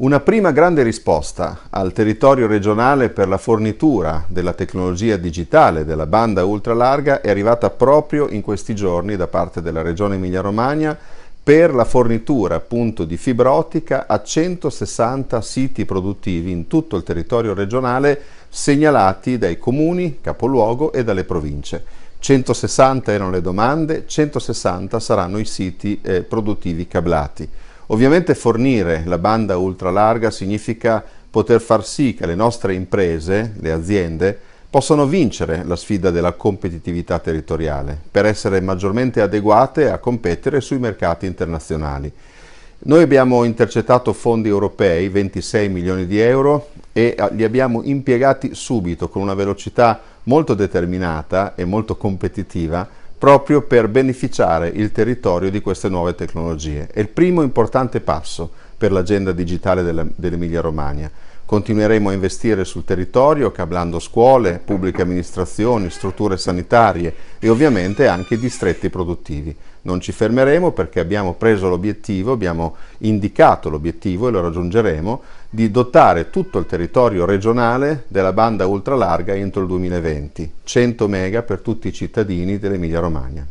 Una prima grande risposta al territorio regionale per la fornitura della tecnologia digitale della banda ultralarga è arrivata proprio in questi giorni da parte della Regione Emilia-Romagna per la fornitura appunto di fibra ottica a 160 siti produttivi in tutto il territorio regionale segnalati dai comuni, capoluogo e dalle province. 160 erano le domande, 160 saranno i siti eh, produttivi cablati. Ovviamente fornire la banda ultralarga significa poter far sì che le nostre imprese, le aziende, possano vincere la sfida della competitività territoriale per essere maggiormente adeguate a competere sui mercati internazionali. Noi abbiamo intercettato fondi europei, 26 milioni di euro, e ah, li abbiamo impiegati subito con una velocità molto determinata e molto competitiva proprio per beneficiare il territorio di queste nuove tecnologie. È il primo importante passo per l'agenda digitale dell'Emilia Romagna. Continueremo a investire sul territorio cablando scuole, pubbliche amministrazioni, strutture sanitarie e ovviamente anche distretti produttivi. Non ci fermeremo perché abbiamo preso l'obiettivo, abbiamo indicato l'obiettivo e lo raggiungeremo di dotare tutto il territorio regionale della banda ultralarga entro il 2020, 100 mega per tutti i cittadini dell'Emilia Romagna.